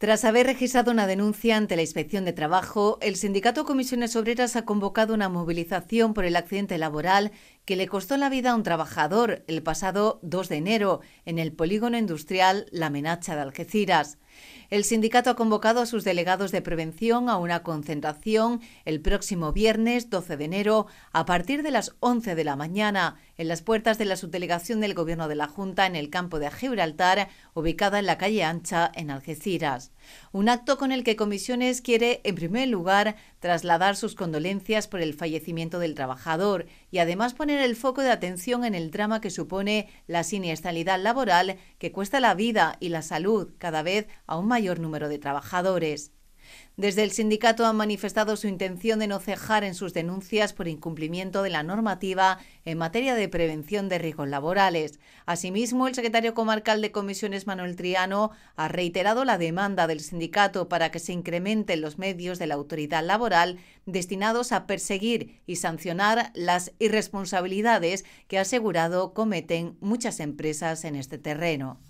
Tras haber registrado una denuncia ante la Inspección de Trabajo, el Sindicato Comisiones Obreras ha convocado una movilización por el accidente laboral que le costó la vida a un trabajador el pasado 2 de enero en el polígono industrial La Menacha de Algeciras. El sindicato ha convocado a sus delegados de prevención a una concentración el próximo viernes 12 de enero a partir de las 11 de la mañana en las puertas de la subdelegación del Gobierno de la Junta en el campo de Gibraltar, ubicada en la calle Ancha, en Algeciras. Un acto con el que Comisiones quiere, en primer lugar, trasladar sus condolencias por el fallecimiento del trabajador y además poner el foco de atención en el drama que supone la siniestralidad laboral que cuesta la vida y la salud cada vez a un mayor número de trabajadores. Desde el sindicato han manifestado su intención de no cejar en sus denuncias por incumplimiento de la normativa en materia de prevención de riesgos laborales. Asimismo, el secretario comarcal de comisiones Manuel Triano ha reiterado la demanda del sindicato para que se incrementen los medios de la autoridad laboral destinados a perseguir y sancionar las irresponsabilidades que ha asegurado cometen muchas empresas en este terreno.